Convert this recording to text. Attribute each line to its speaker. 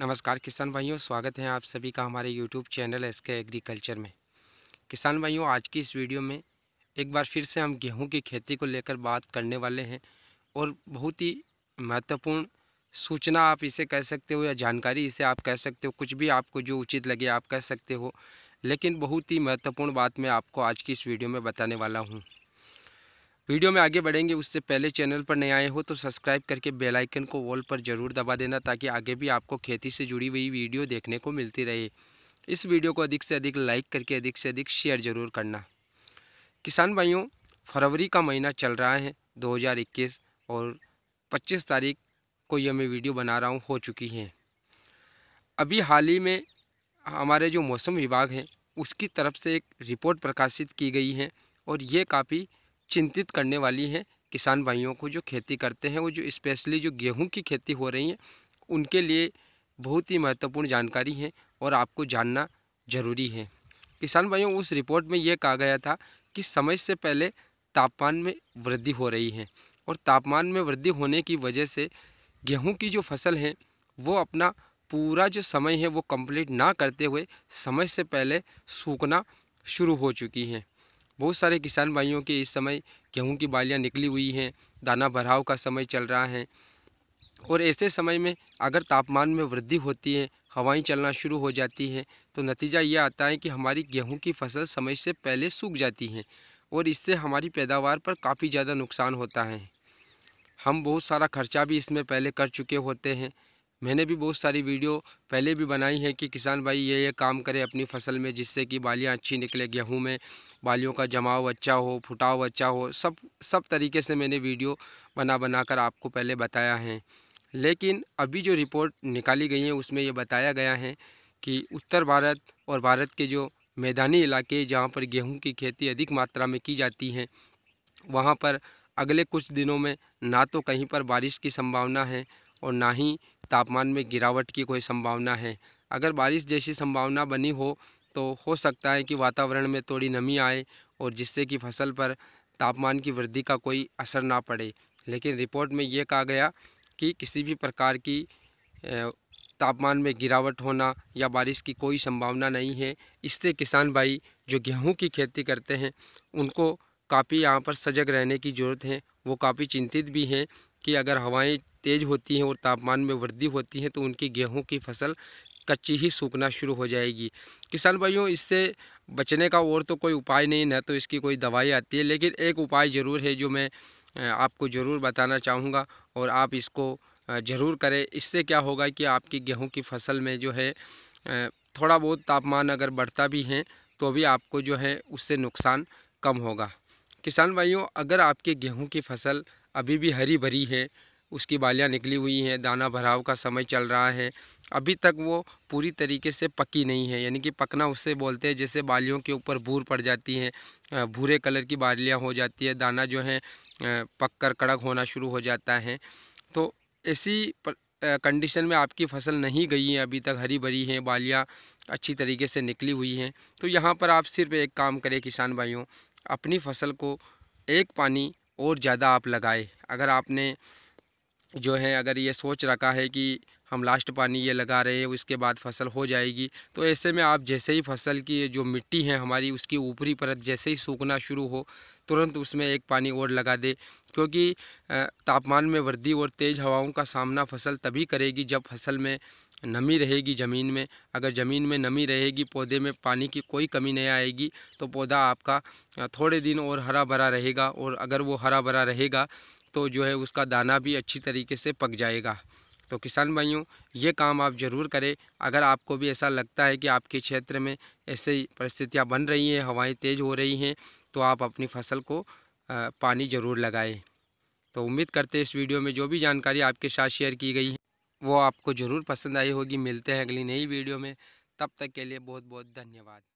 Speaker 1: नमस्कार किसान भाइयों स्वागत है आप सभी का हमारे YouTube channel S K agriculture में किसान भाइयों आज की इस वीडियो में एक बार फिर से हम गेहूं की खेती को लेकर बात करने वाले हैं और बहुत ही महत्वपूर्ण सूचना आप इसे कह सकते हो या जानकारी इसे आप कह सकते हो कुछ भी आपको जो उचित लगे आप कह सकते हो लेकिन बहुत ही महत्वपूर्ण बात मैं आपको आज की इस वीडियो में बताने वाला हूँ वीडियो में आगे बढ़ेंगे उससे पहले चैनल पर नए आए हो तो सब्सक्राइब करके बेल आइकन को वॉल पर ज़रूर दबा देना ताकि आगे भी आपको खेती से जुड़ी हुई वीडियो देखने को मिलती रहे इस वीडियो को अधिक से अधिक लाइक करके अधिक से अधिक शेयर ज़रूर करना किसान भाइयों फरवरी का महीना चल रहा है दो और पच्चीस तारीख को यह मैं वीडियो बना रहा हूँ हो चुकी हैं अभी हाल ही में हमारे जो मौसम विभाग हैं उसकी तरफ से एक रिपोर्ट प्रकाशित की गई है और ये काफ़ी चिंतित करने वाली है किसान भाइयों को जो खेती करते हैं वो जो स्पेशली जो गेहूं की खेती हो रही है उनके लिए बहुत ही महत्वपूर्ण जानकारी है और आपको जानना जरूरी है किसान भाइयों उस रिपोर्ट में ये कहा गया था कि समय से पहले तापमान में वृद्धि हो रही है और तापमान में वृद्धि होने की वजह से गेहूं की जो फसल है वो अपना पूरा जो समय है वो कंप्लीट ना करते हुए समय से पहले सूखना शुरू हो चुकी हैं बहुत सारे किसान भाइयों के इस समय गेहूं की बालियां निकली हुई हैं दाना भराव का समय चल रहा है और ऐसे समय में अगर तापमान में वृद्धि होती है हवाएं चलना शुरू हो जाती हैं तो नतीजा ये आता है कि हमारी गेहूं की फसल समय से पहले सूख जाती है और इससे हमारी पैदावार पर काफ़ी ज़्यादा नुकसान होता है हम बहुत सारा खर्चा भी इसमें पहले कर चुके होते हैं मैंने भी बहुत सारी वीडियो पहले भी बनाई है कि किसान भाई ये ये काम करे अपनी फसल में जिससे कि बालियाँ अच्छी निकले गेहूँ में बालियों का जमाव अच्छा हो फुटाव अच्छा हो सब सब तरीके से मैंने वीडियो बना बना कर आपको पहले बताया है लेकिन अभी जो रिपोर्ट निकाली गई है उसमें ये बताया गया है कि उत्तर भारत और भारत के जो मैदानी इलाके जहाँ पर गेहूँ की खेती अधिक मात्रा में की जाती है वहाँ पर अगले कुछ दिनों में ना तो कहीं पर बारिश की संभावना है और ना ही तापमान में गिरावट की कोई संभावना है अगर बारिश जैसी संभावना बनी हो तो हो सकता है कि वातावरण में थोड़ी नमी आए और जिससे कि फसल पर तापमान की वृद्धि का कोई असर ना पड़े लेकिन रिपोर्ट में ये कहा गया कि किसी भी प्रकार की तापमान में गिरावट होना या बारिश की कोई संभावना नहीं है इससे किसान भाई जो गेहूं की खेती करते हैं उनको काफ़ी यहाँ पर सजग रहने की ज़रूरत है वो काफ़ी चिंतित भी हैं कि अगर हवाएं तेज़ होती हैं और तापमान में वृद्धि होती है तो उनकी गेहूँ की फसल कच्ची ही सूखना शुरू हो जाएगी किसान भाइयों इससे बचने का और तो कोई उपाय नहीं है तो इसकी कोई दवाई आती है लेकिन एक उपाय ज़रूर है जो मैं आपको ज़रूर बताना चाहूँगा और आप इसको ज़रूर करें इससे क्या होगा कि आपकी गेहूं की फसल में जो है थोड़ा बहुत तापमान अगर बढ़ता भी है तो भी आपको जो है उससे नुकसान कम होगा किसान भाइयों अगर आपके गेहूं की फसल अभी भी हरी भरी है उसकी बालियाँ निकली हुई हैं दाना भराव का समय चल रहा है अभी तक वो पूरी तरीके से पकी नहीं है यानी कि पकना उससे बोलते हैं जैसे बालियों के ऊपर भूर पड़ जाती हैं भूरे कलर की बालियाँ हो जाती है दाना जो है पक कर कड़क होना शुरू हो जाता है तो ऐसी कंडीशन में आपकी फसल नहीं गई है अभी तक हरी भरी है बालियाँ अच्छी तरीके से निकली हुई हैं तो यहाँ पर आप सिर्फ एक काम करें किसान भाइयों अपनी फसल को एक पानी और ज़्यादा आप लगाए अगर आपने जो है अगर ये सोच रखा है कि हम लास्ट पानी ये लगा रहे हैं उसके बाद फसल हो जाएगी तो ऐसे में आप जैसे ही फसल की जो मिट्टी है हमारी उसकी ऊपरी परत जैसे ही सूखना शुरू हो तुरंत उसमें एक पानी और लगा दे क्योंकि तापमान में वृद्धि और तेज़ हवाओं का सामना फसल तभी करेगी जब फसल में नमी रहेगी ज़मीन में अगर ज़मीन में नमी रहेगी पौधे में पानी की कोई कमी नहीं आएगी तो पौधा आपका थोड़े दिन और हरा भरा रहेगा और अगर वो हरा भरा रहेगा तो जो है उसका दाना भी अच्छी तरीके से पक जाएगा तो किसान भाइयों ये काम आप ज़रूर करें अगर आपको भी ऐसा लगता है कि आपके क्षेत्र में ऐसे परिस्थितियाँ बन रही हैं हवाएं तेज़ हो रही हैं तो आप अपनी फसल को पानी ज़रूर लगाएं तो उम्मीद करते हैं इस वीडियो में जो भी जानकारी आपके साथ शेयर की गई है वो आपको ज़रूर पसंद आई होगी मिलते हैं अगली नई वीडियो में तब तक के लिए बहुत बहुत धन्यवाद